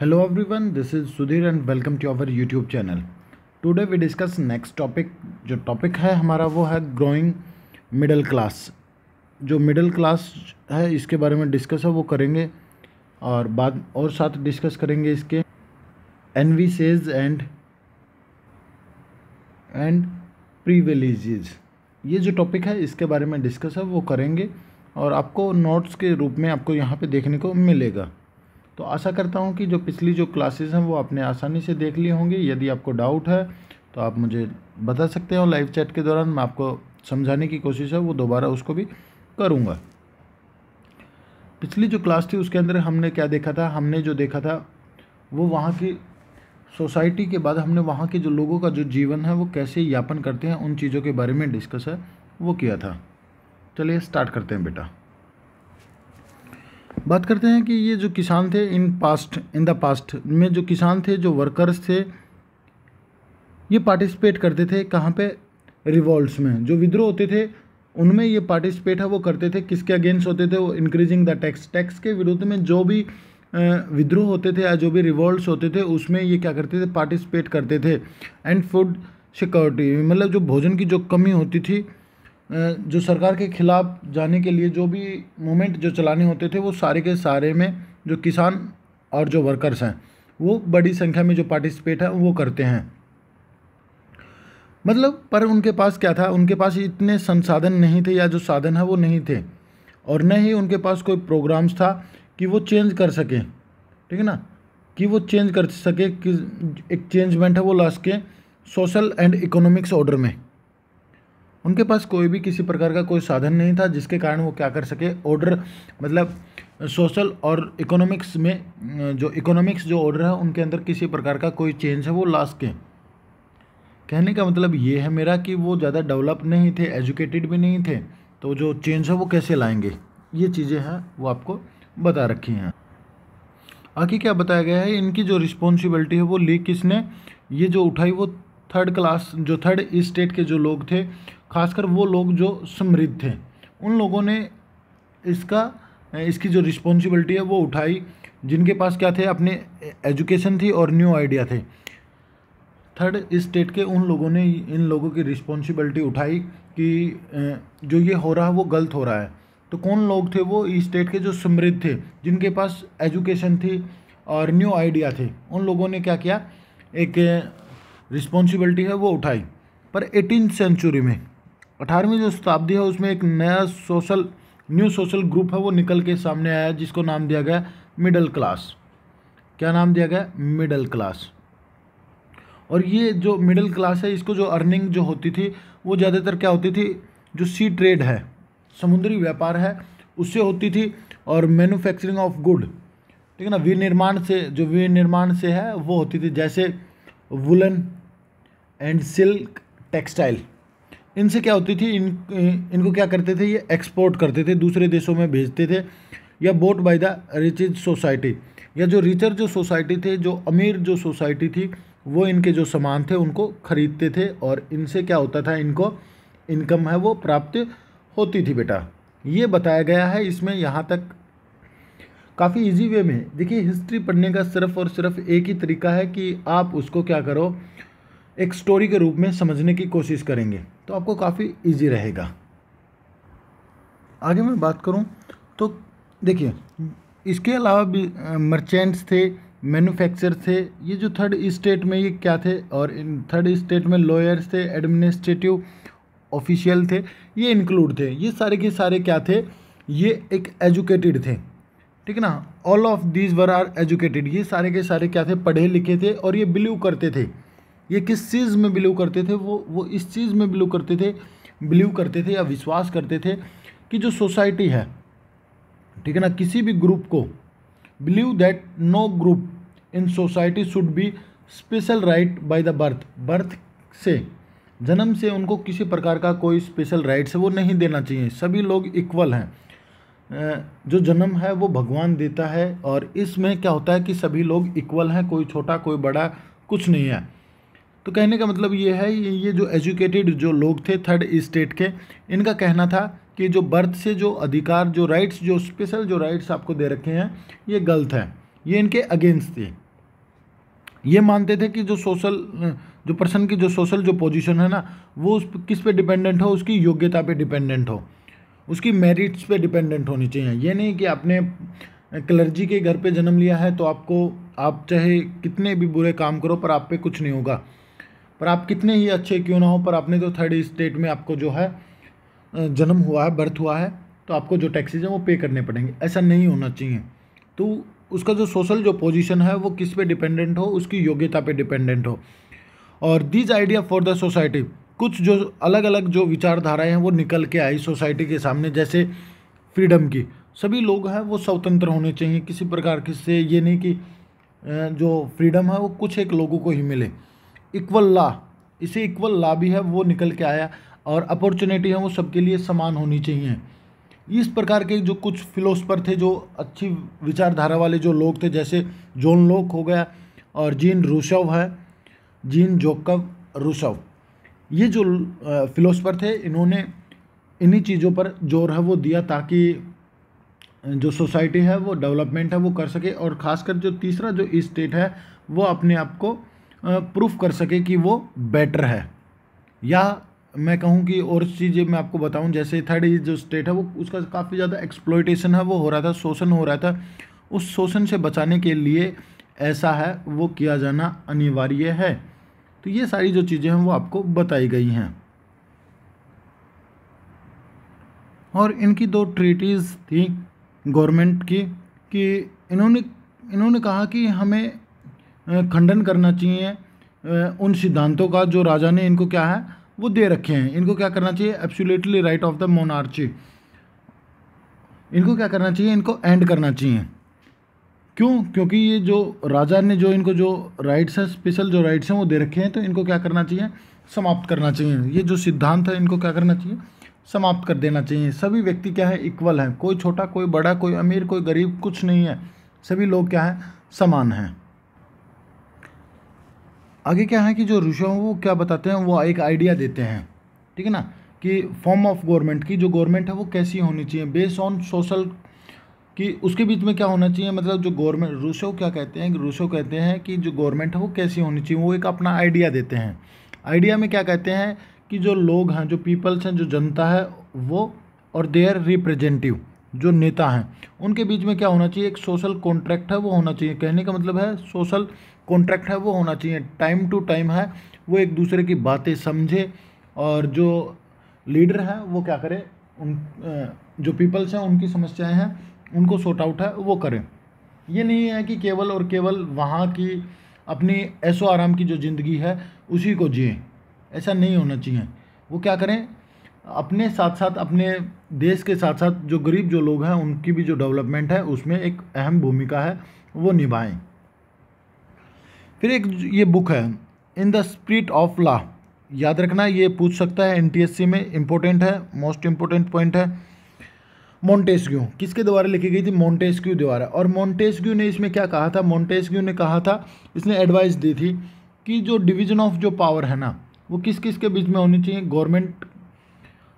hello everyone this is Sudhir and welcome to our YouTube channel today we discuss next topic जो topic है हमारा वो है growing middle class जो middle class है इसके बारे में डिस्कस है वो करेंगे और बाद और साथ डिस्कस करेंगे इसके एन वी सेज एंड एंड प्रीविलेजेज ये जो टॉपिक है इसके बारे में डिस्कस है वो करेंगे और आपको नोट्स के रूप में आपको यहाँ पर देखने को मिलेगा तो आशा करता हूँ कि जो पिछली जो क्लासेस हैं वो आपने आसानी से देख लिए होंगे यदि आपको डाउट है तो आप मुझे बता सकते हैं लाइव चैट के दौरान मैं आपको समझाने की कोशिश है वो दोबारा उसको भी करूँगा पिछली जो क्लास थी उसके अंदर हमने क्या देखा था हमने जो देखा था वो वहाँ की सोसाइटी के बाद हमने वहाँ के जो लोगों का जो जीवन है वो कैसे यापन करते हैं उन चीज़ों के बारे में डिस्कस है वो किया था चलिए स्टार्ट करते हैं बेटा बात करते हैं कि ये जो किसान थे in past in the past में जो किसान थे जो वर्कर्स थे ये पार्टिसिपेट करते थे कहाँ पे रिवॉल्ट्स में जो विद्रोह होते थे उनमें ये पार्टिसिपेट है वो करते थे किसके अगेंस्ट होते थे वो इंक्रीजिंग द टैक्स टैक्स के विरुद्ध में जो भी विद्रोह होते थे या जो भी रिवॉल्ट्स होते थे उसमें ये क्या करते थे पार्टिसिपेट करते थे एंड फूड सिक्योरिटी मतलब जो भोजन की जो कमी होती थी जो सरकार के खिलाफ जाने के लिए जो भी मूवमेंट जो चलाने होते थे वो सारे के सारे में जो किसान और जो वर्कर्स हैं वो बड़ी संख्या में जो पार्टिसिपेट हैं वो करते हैं मतलब पर उनके पास क्या था उनके पास इतने संसाधन नहीं थे या जो साधन है वो नहीं थे और न ही उनके पास कोई प्रोग्राम्स था कि वो चेंज कर सकें ठीक है ना कि वो चेंज कर सके कि एक चेंजमेंट है वो ला सके सोशल एंड इकोनॉमिक्स ऑर्डर में उनके पास कोई भी किसी प्रकार का कोई साधन नहीं था जिसके कारण वो क्या कर सके ऑर्डर मतलब सोशल और इकोनॉमिक्स में जो इकोनॉमिक्स जो ऑर्डर है उनके अंदर किसी प्रकार का कोई चेंज है वो ला सकें कहने का मतलब ये है मेरा कि वो ज़्यादा डेवलप नहीं थे एजुकेटेड भी नहीं थे तो जो चेंज है वो कैसे लाएंगे ये चीज़ें हैं वो आपको बता रखी हैं आखिर क्या बताया गया है इनकी जो रिस्पॉन्सिबिलिटी है वो ली किसने ये जो उठाई वो थर्ड क्लास जो थर्ड स्टेट के जो लोग थे खासकर वो लोग जो समृद्ध थे उन लोगों ने इसका इसकी जो रिस्पॉन्सिबिलिटी है वो उठाई जिनके पास क्या थे अपने एजुकेशन थी और न्यू आइडिया थे थर्ड स्टेट के उन लोगों ने इन लोगों की रिस्पॉन्सिबिलिटी उठाई कि जो ये हो रहा है वो गलत हो रहा है तो कौन लोग थे वो स्टेट के जो समृद्ध थे जिनके पास एजुकेशन थी और न्यू आइडिया थे उन लोगों ने क्या किया एक रिस्पॉन्सिबिलिटी है वो उठाई पर एटीन सेंचुरी में अठारहवीं जो शताब्दी है उसमें एक नया सोशल न्यू सोशल ग्रुप है वो निकल के सामने आया जिसको नाम दिया गया मिडल क्लास क्या नाम दिया गया मिडल क्लास और ये जो मिडिल क्लास है इसको जो अर्निंग जो होती थी वो ज़्यादातर क्या होती थी जो सी ट्रेड है समुद्री व्यापार है उससे होती थी और मैन्युफैक्चरिंग ऑफ गुड ठीक है ना विनिर्माण से जो विनिर्माण से है वो होती थी जैसे वुलन एंड सिल्क टेक्सटाइल इनसे क्या होती थी इन इनको क्या करते थे ये एक्सपोर्ट करते थे दूसरे देशों में भेजते थे या bought by the riches society या जो रिचर जो सोसाइटी थे जो अमीर जो सोसाइटी थी वो इनके जो सामान थे उनको ख़रीदते थे और इनसे क्या होता था इनको इनकम है वो प्राप्त होती थी बेटा ये बताया गया है इसमें यहाँ तक काफ़ी इजी वे में देखिए हिस्ट्री पढ़ने का सिर्फ और सिर्फ एक ही तरीका है कि आप उसको क्या करो एक स्टोरी के रूप में समझने की कोशिश करेंगे तो आपको काफ़ी इजी रहेगा आगे मैं बात करूं तो देखिए इसके अलावा भी मर्चेंट्स थे मैन्युफैक्चर थे ये जो थर्ड स्टेट में ये क्या थे और इन थर्ड स्टेट में लॉयर्स थे एडमिनिस्ट्रेटिव ऑफिशियल थे ये इंक्लूड थे ये सारे के सारे क्या थे ये एक एजुकेटेड थे ठीक है ना all of these were are educated ये सारे के सारे क्या थे पढ़े लिखे थे और ये बिलीव करते थे ये किस चीज़ में बिलीव करते थे वो वो इस चीज़ में बिलीव करते थे बिलीव करते थे या विश्वास करते थे कि जो सोसाइटी है ठीक है ना किसी भी ग्रुप को believe that no group in society should be special right by the birth birth से जन्म से उनको किसी प्रकार का कोई स्पेशल राइट्स वो नहीं देना चाहिए सभी लोग इक्वल हैं जो जन्म है वो भगवान देता है और इसमें क्या होता है कि सभी लोग इक्वल हैं कोई छोटा कोई बड़ा कुछ नहीं है तो कहने का मतलब ये है ये जो एजुकेटेड जो लोग थे थर्ड स्टेट के इनका कहना था कि जो बर्थ से जो अधिकार जो राइट्स जो स्पेशल जो राइट्स आपको दे रखे हैं ये गलत हैं ये इनके अगेंस्ट थे ये मानते थे कि जो सोशल जो पर्सन की जो सोशल जो पोजीशन है ना वो उस किस पे डिपेंडेंट हो उसकी योग्यता पे डिपेंडेंट हो उसकी मेरिट्स पे डिपेंडेंट होनी चाहिए ये नहीं कि आपने क्लर्जी के घर पे जन्म लिया है तो आपको आप चाहे कितने भी बुरे काम करो पर आप पे कुछ नहीं होगा पर आप कितने ही अच्छे क्यों ना हो पर आपने तो थर्ड स्टेट में आपको जो है जन्म हुआ है बर्थ हुआ है तो आपको जो टैक्सेज हैं वो पे करने पड़ेंगे ऐसा नहीं होना चाहिए तो उसका जो सोशल जो पोजीशन है वो किस पे डिपेंडेंट हो उसकी योग्यता पे डिपेंडेंट हो और these idea for the society कुछ जो अलग अलग जो विचारधाराएं हैं वो निकल के आई सोसाइटी के सामने जैसे फ्रीडम की सभी लोग हैं वो स्वतंत्र होने चाहिए किसी प्रकार किससे से ये नहीं कि जो फ्रीडम है वो कुछ एक लोगों को ही मिले इक्वल ला इसे इक्वल ला भी है वो निकल के आया और अपॉर्चुनिटी है वो सबके लिए समान होनी चाहिए इस प्रकार के जो कुछ फिलोसफर थे जो अच्छी विचारधारा वाले जो लोग थे जैसे जोन लोक हो गया और जीन रूसव है जीन जोकव रूसव ये जो फिलोसफर थे इन्होंने इन्हीं चीज़ों पर जोर है वो दिया ताकि जो सोसाइटी है वो डेवलपमेंट है वो कर सके और ख़ासकर जो तीसरा जो स्टेट है वो अपने आप को प्रूफ कर सके कि वो बेटर है या मैं कहूँ कि और चीज़ें मैं आपको बताऊँ जैसे थर्ड जो स्टेट है वो उसका काफ़ी ज़्यादा एक्सप्लोइटेशन है वो हो रहा था शोषण हो रहा था उस शोषण से बचाने के लिए ऐसा है वो किया जाना अनिवार्य है तो ये सारी जो चीज़ें हैं वो आपको बताई गई हैं और इनकी दो ट्रीटीज़ थी गवर्नमेंट की कि इन्होंने इन्होंने कहा कि हमें खंडन करना चाहिए उन सिद्धांतों का जो राजा ने इनको क्या है वो दे रखे हैं इनको क्या करना चाहिए absolutely right of the monarchy इनको क्या करना चाहिए इनको एंड करना चाहिए क्यों क्योंकि ये जो राजा ने जो इनको जो राइट्स हैं स्पेशल जो राइट्स हैं वो दे रखे हैं तो इनको क्या करना चाहिए समाप्त करना चाहिए ये जो सिद्धांत है इनको क्या करना चाहिए समाप्त कर देना चाहिए सभी व्यक्ति क्या है इक्वल है कोई छोटा कोई बड़ा कोई अमीर कोई गरीब कुछ नहीं है सभी लोग क्या है समान हैं आगे क्या है कि जो ऋषि वो क्या बताते हैं वो एक आइडिया देते हैं ठीक है ना कि फॉर्म ऑफ गवर्नमेंट की जो गवर्नमेंट है वो कैसी होनी चाहिए बेस्ड ऑन सोशल कि उसके बीच में क्या होना चाहिए मतलब जो गवर्नमेंट रूसो क्या कहते हैं रूसो कहते हैं कि जो गवर्नमेंट है वो कैसी होनी चाहिए वो एक अपना आइडिया देते हैं आइडिया में क्या कहते हैं कि जो लोग हैं जो पीपल्स हैं जो जनता है वो और देयर रिप्रेजेंटिव जो नेता हैं उनके बीच में क्या होना चाहिए एक सोशल कॉन्ट्रैक्ट है वो होना चाहिए कहने का मतलब है सोशल कॉन्ट्रैक्ट है वो होना चाहिए टाइम टू टाइम है वो एक दूसरे की बातें समझे और जो लीडर है वो क्या करे उन जो पीपल्स हैं उनकी समस्याएं हैं उनको सॉर्ट आउट है वो करें ये नहीं है कि केवल और केवल वहाँ की अपनी ऐशो आराम की जो ज़िंदगी है उसी को जिए ऐसा नहीं होना चाहिए वो क्या करें अपने साथ साथ अपने देश के साथ साथ जो गरीब जो लोग हैं उनकी भी जो डेवलपमेंट है उसमें एक अहम भूमिका है वो निभाएं फिर एक ये बुक है in the spirit of law याद रखना ये पूछ सकता है एनटीएससी में इम्पोर्टेंट है मोस्ट इम्पोर्टेंट पॉइंट है मोन्टेस्क्यू किसके द्वारा लिखी गई थी मोन्टेस्क्यू द्वारा और मोन्टेस्क्यू ने इसमें क्या कहा था मोन्टेस्क्यू ने कहा था इसने एडवाइस दी थी कि जो डिवीजन ऑफ जो पावर है ना वो किस किस के बीच में होनी चाहिए गवर्नमेंट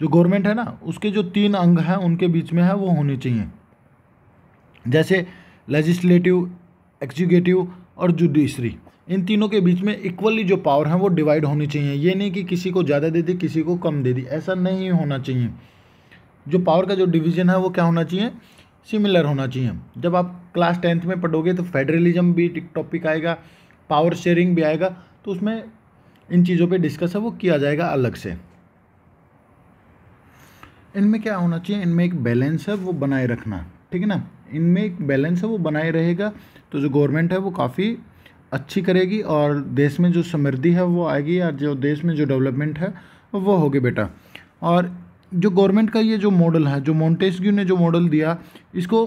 जो गवर्नमेंट है ना उसके जो तीन अंग हैं उनके बीच में है वो होने चाहिए जैसे लेजिस्लेटिव एग्जीक्यूटिव और जुडिशरी इन तीनों के बीच में इक्वली जो पावर है वो डिवाइड होनी चाहिए ये नहीं कि किसी को ज़्यादा दे दी किसी को कम दे दी ऐसा नहीं होना चाहिए जो पावर का जो डिवीज़न है वो क्या होना चाहिए सिमिलर होना चाहिए जब आप क्लास टेंथ में पढ़ोगे तो फेडरलिज्म भी टॉपिक आएगा पावर शेयरिंग भी आएगा तो उसमें इन चीज़ों पे डिस्कस है वो किया जाएगा अलग से इनमें क्या होना चाहिए इनमें एक बैलेंस है वो बनाए रखना ठीक है ना इनमें एक बैलेंस है वो बनाए रहेगा तो जो गवर्नमेंट है वो काफ़ी अच्छी करेगी और देश में जो समृद्धि है वो आएगी और जो देश में जो डेवलपमेंट है वो होगी बेटा और जो गवर्नमेंट का ये जो मॉडल है जो मोन्टेस्क्यू ने जो मॉडल दिया इसको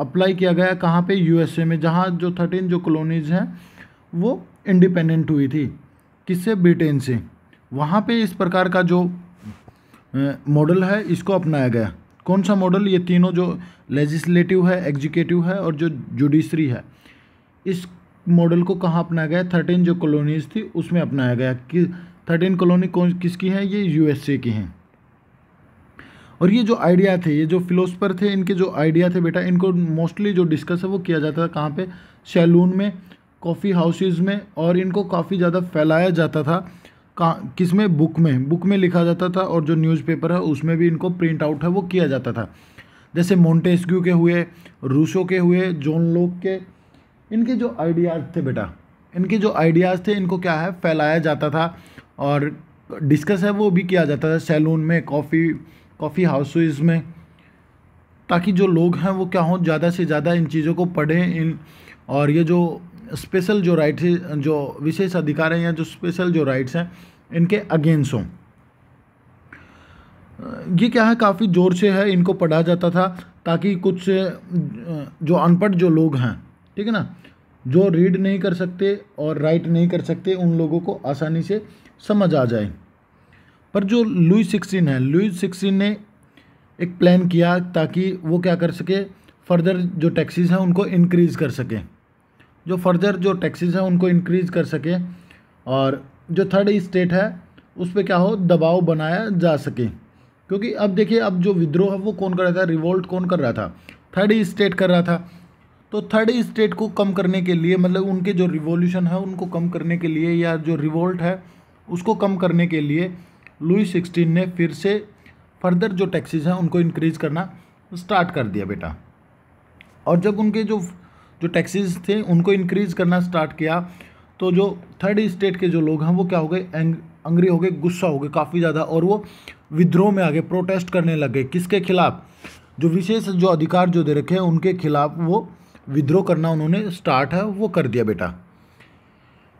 अप्लाई किया गया कहाँ पे यूएसए में जहाँ जो थर्टीन जो कॉलोनीज़ हैं वो इंडिपेंडेंट हुई थी किससे ब्रिटेन से वहाँ पे इस प्रकार का जो मॉडल है इसको अपनाया गया कौन सा मॉडल ये तीनों जो लेजिस्लेटिव है एग्जीक्यूटिव है और जो जुडिशरी है इस मॉडल को कहाँ अपनाया गया थर्टीन जो कॉलोनीज थी उसमें अपनाया गया कि थर्टीन कॉलोनी कौन किसकी हैं ये यूएसए की हैं और ये जो आइडिया थे ये जो फिलोसफर थे इनके जो आइडिया थे बेटा इनको मोस्टली जो डिस्कस है वो किया जाता था कहाँ पे सैलून में कॉफ़ी हाउसेज में और इनको काफ़ी ज़्यादा फैलाया जाता था का किस में बुक में बुक में लिखा जाता था और जो न्यूज़पेपर है उसमें भी इनको प्रिंट आउट है वो किया जाता था जैसे मोन्टेस्क्यू के हुए रूसो के हुए जोन लोक के इनके जो आइडियाज़ थे बेटा इनके जो आइडियाज़ थे इनको क्या है फैलाया जाता था और डिस्कस है वो भी किया जाता था सैलून में कॉफ़ी कॉफ़ी हाउसेज में ताकि जो लोग हैं वो क्या हों ज़्यादा से ज़्यादा इन चीज़ों को पढ़ें इन और ये जो स्पेशल जो राइट जो विशेष अधिकार हैं या जो स्पेशल जो राइट्स हैं इनके अगेंस्ट हों ये क्या है काफ़ी ज़ोर से है इनको पढ़ा जाता था ताकि कुछ जो अनपढ़ जो लोग हैं ठीक है ना जो रीड नहीं कर सकते और राइट नहीं कर सकते उन लोगों को आसानी से समझ आ जाए पर जो लुई सिक्सटीन है लुई सिक्सटीन ने एक प्लान किया ताकि वो क्या कर सके फर्दर जो टैक्सीज हैं उनको इनक्रीज़ कर सकें जो फर्दर जो टैक्सेस हैं उनको इंक्रीज़ कर सके और जो थर्ड स्टेट है उस पर क्या हो दबाव बनाया जा सके क्योंकि अब देखिए अब जो विद्रोह है वो कौन कर रहा था रिवोल्ट कौन कर रहा था थर्ड स्टेट कर रहा था तो थर्ड स्टेट को कम करने के लिए मतलब उनके जो रिवोल्यूशन है उनको कम करने के लिए या जो रिवोल्ट है उसको कम करने के लिए लुई सिक्सटीन ने फिर से फर्दर जो टैक्सेस हैं उनको इंक्रीज़ करना स्टार्ट कर दिया बेटा और जब उनके जो जो टैक्सेस थे उनको इंक्रीज़ करना स्टार्ट किया तो जो थर्ड स्टेट के जो लोग हैं वो क्या हो गए अंग्री हो गए गुस्सा हो गए काफ़ी ज़्यादा और वो विद्रोह में आ गए प्रोटेस्ट करने लग गए किसके खिलाफ जो विशेष जो अधिकार जो दे रखे हैं उनके खिलाफ वो विद्रोह करना उन्होंने स्टार्ट है वो कर दिया बेटा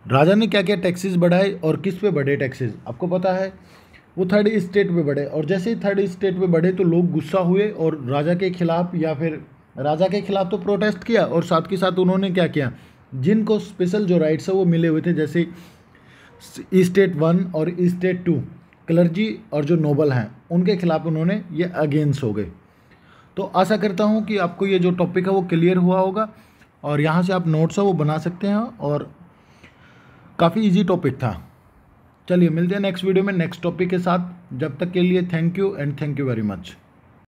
राजा ने क्या किया टैक्सेस बढ़ाए और किस पे बढ़े टैक्सेस आपको पता है वो थर्ड स्टेट पे बढ़े और जैसे ही थर्ड स्टेट पे बढ़े तो लोग गुस्सा हुए और राजा के खिलाफ या फिर राजा के खिलाफ तो प्रोटेस्ट किया और साथ के साथ उन्होंने क्या किया जिनको स्पेशल जो राइट्स है वो मिले हुए थे जैसे स्टेट वन और स्टेट टू क्लर्जी और जो नोबल हैं उनके खिलाफ उन्होंने ये अगेंस्ट हो गए तो आशा करता हूँ कि आपको ये जो टॉपिक है वो क्लियर हुआ होगा और यहाँ से आप नोट्स है वो बना सकते हैं और काफ़ी इजी टॉपिक था चलिए मिलते हैं नेक्स्ट वीडियो में नेक्स्ट टॉपिक के साथ जब तक के लिए thank you and thank you very much